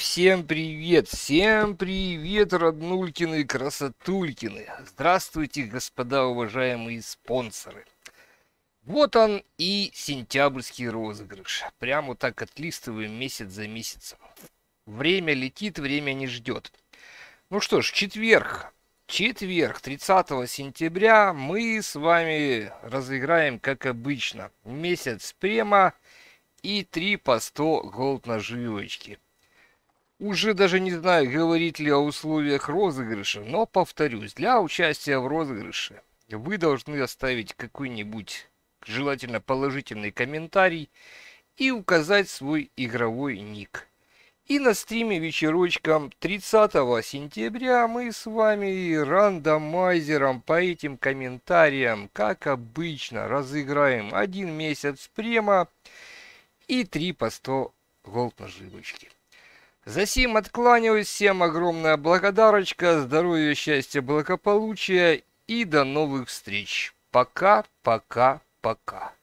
всем привет! Всем привет, роднулькины и красотулькины! Здравствуйте, господа уважаемые спонсоры! Вот он и сентябрьский розыгрыш. Прямо так отлистываем месяц за месяцем. Время летит, время не ждет. Ну что ж, четверг. Четверг, 30 сентября, мы с вами разыграем, как обычно, месяц према и 3 по 100 голд наживочки. Уже даже не знаю, говорит ли о условиях розыгрыша, но повторюсь, для участия в розыгрыше вы должны оставить какой-нибудь, желательно положительный комментарий и указать свой игровой ник. И на стриме вечерочком 30 сентября мы с вами рандомайзером по этим комментариям, как обычно, разыграем один месяц према и три по 100 голд наживочки. Засим откланяюсь, всем огромная благодарочка, здоровья, счастья, благополучия и до новых встреч. Пока, пока, пока.